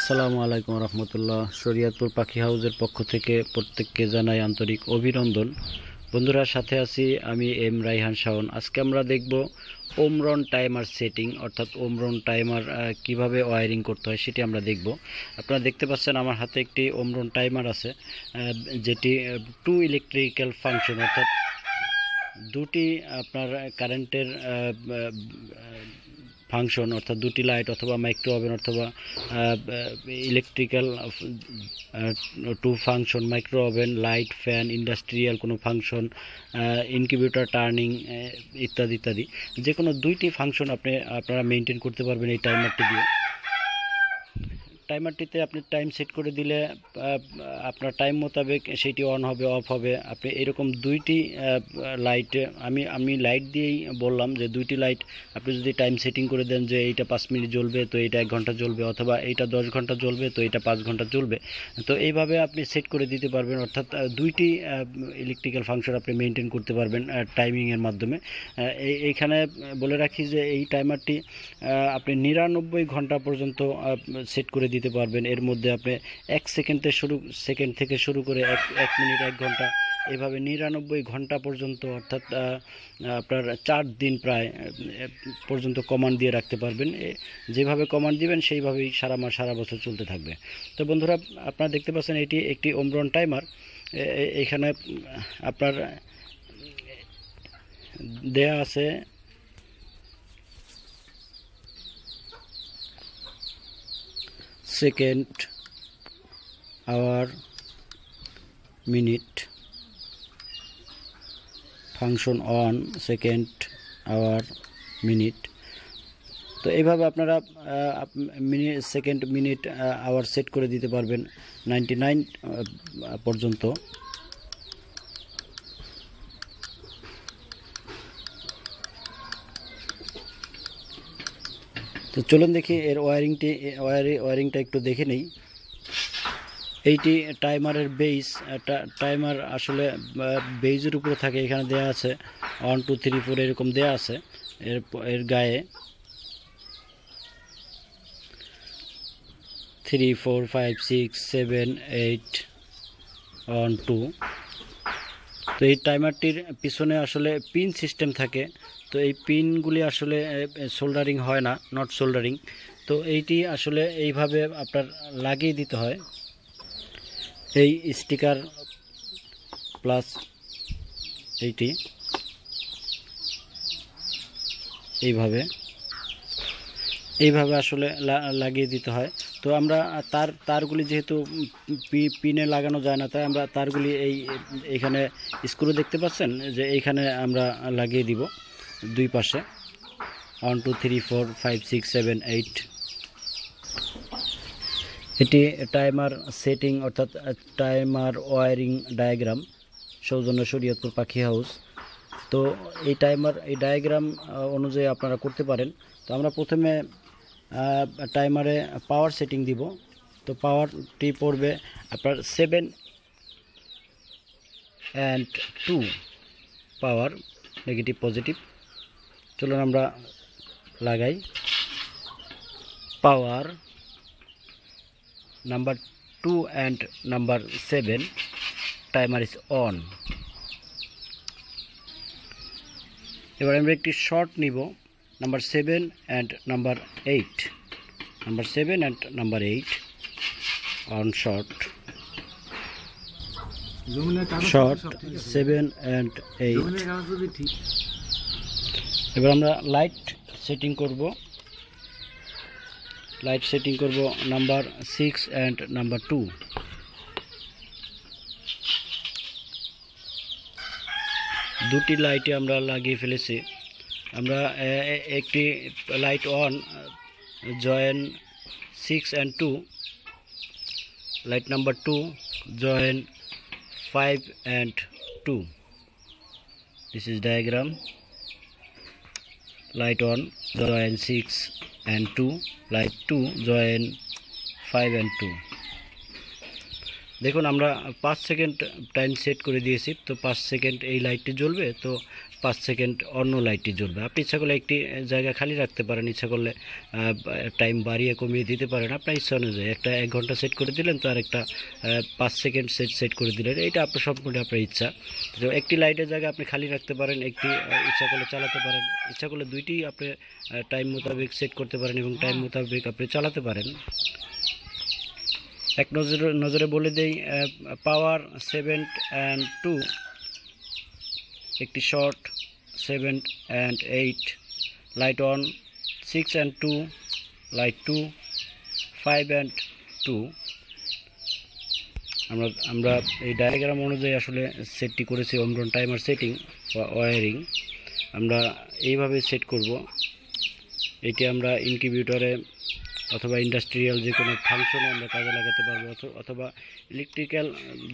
আসসালামু আলাইকুম রহমতুল্লাহ শরিয়াতপুর পাখি হাউজের পক্ষ থেকে প্রত্যেককে জানাই আন্তরিক অভিনন্দন বন্ধুরা সাথে আছি আমি এম রাইহান শাওন আজকে আমরা দেখব ওমরন টাইমার সেটিং অর্থাৎ ওমরন টাইমার কিভাবে ওয়ারিং করতে হয় সেটি আমরা দেখব আপনারা দেখতে পাচ্ছেন আমার হাতে একটি ওমরন টাইমার আছে যেটি টু ইলেকট্রিক্যাল ফাংশন অর্থাৎ দুটি আপনার কারেন্টের ফাংশন অর্থাৎ দুটি লাইট অথবা মাইক্রো ওভেন অথবা electrical two function micro oven light fan industrial কোনো ফাংশন ইনকিউবেটার টার্নিং ইত্যাদি ইত্যাদি যে কোনো দুইটি ফাংশন আপনি আপনারা মেনটেন করতে পারবেন এই টাইমারটি দিয়ে টাইমারটিতে আপনি টাইম সেট করে দিলে আপনার টাইম মোতাবেক সেটি অন হবে অফ হবে আপনি এরকম দুইটি লাইট আমি আমি লাইট দিয়েই বললাম যে দুইটি লাইট আপনি যদি টাইম সেটিং করে দেন যে এইটা পাঁচ মিনিট জ্বলবে তো এইটা এক ঘন্টা জ্বলবে অথবা এইটা দশ ঘন্টা জ্বলবে তো এটা পাঁচ ঘন্টা জ্বলবে তো এইভাবে আপনি সেট করে দিতে পারবেন অর্থাৎ দুইটি ইলেকট্রিক্যাল ফাংশন আপনি মেনটেন করতে পারবেন টাইমিংয়ের মাধ্যমে এইখানে বলে রাখি যে এই টাইমারটি আপনি নিরানব্বই ঘন্টা পর্যন্ত সেট করে দিতে দিতে পারবেন এর মধ্যে আপনি এক সেকেন্ডে শুরু সেকেন্ড থেকে শুরু করে এক এক মিনিট এক ঘন্টা এভাবে নিরানব্বই ঘন্টা পর্যন্ত অর্থাৎ আপনার চার দিন প্রায় পর্যন্ত কমান্ড দিয়ে রাখতে পারবেন যেভাবে কমান্ড দিবেন সেইভাবেই সারা মাস সারা বছর চলতে থাকবে তো বন্ধুরা আপনারা দেখতে পাচ্ছেন এটি একটি ওমরন টাইমার এখানে আপনার দেয়া আছে second hour minute function on second hour minute তো এইভাবে আপনারা minute second minute hour set করে দিতে পারবেন নাইনটি পর্যন্ত তো চলুন দেখি এর ওয়ারিংটি ওয়ারি ওয়ারিংটা একটু দেখে নিই এইটি টাইমারের বেস টাইমার আসলে বেইজের উপরে থাকে এখানে দেয়া আছে ওয়ান টু থ্রি ফোর এরকম দেয়া আছে এর এর গায়ে three four five six seven eight one two তো এই টাইমারটির পিছনে আসলে পিন সিস্টেম থাকে তো এই পিনগুলি আসলে সোল্ডারিং হয় না নট সোল্ডারিং তো এইটি আসলে এইভাবে আপনার লাগিয়ে দিতে হয় এই স্টিকার প্লাস এইটি এইভাবে এইভাবে আসলে লাগিয়ে দিতে হয় তো আমরা তার তারগুলি যেহেতু পিনে লাগানো যায় না তাই আমরা তারগুলি এই এখানে স্ক্রু দেখতে পাচ্ছেন যে এইখানে আমরা লাগিয়ে দিব দুই পাশে one two three four five six seven eight এটি টাইমার সেটিং অর্থাৎ টাইমার ওয়ারিং ডায়াগ্রাম সৌজন্য শরীয়তপুর পাখি হাউস তো এই টাইমার এই ডায়াগ্রাম অনুযায়ী আপনারা করতে পারেন তো আমরা প্রথমে টাইমারে পাওয়ার সেটিং দিব তো পাওয়ারটি পড়বে আপনার seven and two power negative positive চলুন আমরা লাগাই power number two and number seven timer is on এবার আমরা একটি শর্ট নিব number seven and number eight number seven and number eight on short short seven and eight এবার আমরা light setting করব লাইট সেটিং করব number six and number two দুটি লাইটে আমরা লাগিয়ে ফেলেছি আমরা একটি light on join six and two light number two join five and two this is diagram light 1 join 6 and 2 light 2 join 5 and 2 দেখুন আমরা পাঁচ সেকেন্ড টাইম সেট করে দিয়েছি তো পাঁচ সেকেন্ড এই লাইটটি জ্বলবে তো পাঁচ সেকেন্ড অন্য লাইটটি জ্বলবে আপনি ইচ্ছা করলে একটি জায়গা খালি রাখতে পারেন ইচ্ছা করলে টাইম বাড়িয়ে কমিয়ে দিতে পারেন আপনার ইচ্ছা অনুযায়ী একটা এক ঘন্টা সেট করে দিলেন তো আর একটা পাঁচ সেকেন্ড সেট সেট করে দিলেন এটা আপনার সম্পূর্ণ আপনার ইচ্ছা তো একটি লাইটের জায়গা আপনি খালি রাখতে পারেন একটি ইচ্ছা করলে চালাতে পারেন ইচ্ছা করলে দুইটি আপনি টাইম মোতাবেক সেট করতে পারেন এবং টাইম হ্যাঁ। মোতাবেক আপনি চালাতে পারেন এক নজরে নজরে বলে দেই পাওয়ার সেভেন অ্যান্ড টু একটি short seven and eight light one six and two light two five and two আমরা আমরা এই ডায়াগ্রাম অনুযায়ী আসলে সেটটি করেছি অমরন টাইমার সেটিং ওয়ারিং আমরা এইভাবে সেট করব এটি আমরা ইনকিউবিউটারে অথবা ইন্ডাস্ট্রিয়াল যে কোনো ফাংশনে আমরা কাজে লাগাতে পারবো অথবা ইলেকট্রিক্যাল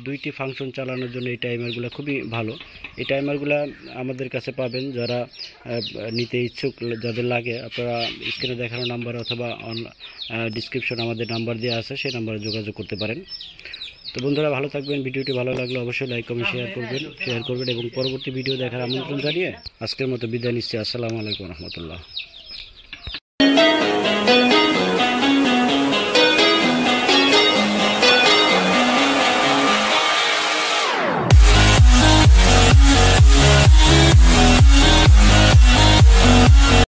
দুইটি ফাংশন চালানোর জন্য এই টাইমারগুলো খুবই ভালো এই টাইমারগুলো আমাদের কাছে পাবেন যারা নিতে ইচ্ছুক যাদের লাগে আপনারা স্ক্রিনে দেখানো নাম্বার অথবা অন ডিসক্রিপশন আমাদের নাম্বার দেওয়া আছে সেই নাম্বারে যোগাযোগ করতে পারেন তো বন্ধুরা ভালো থাকবেন ভিডিওটি ভালো লাগলে অবশ্যই লাইক কমেন্ট শেয়ার করবেন শেয়ার করবেন এবং পরবর্তী ভিডিও দেখার আমন্ত্রণ জানিয়ে আজকের মতো বিদায় নিচ্ছি আসসালামু আলাইকুম রহমতুল্লাহ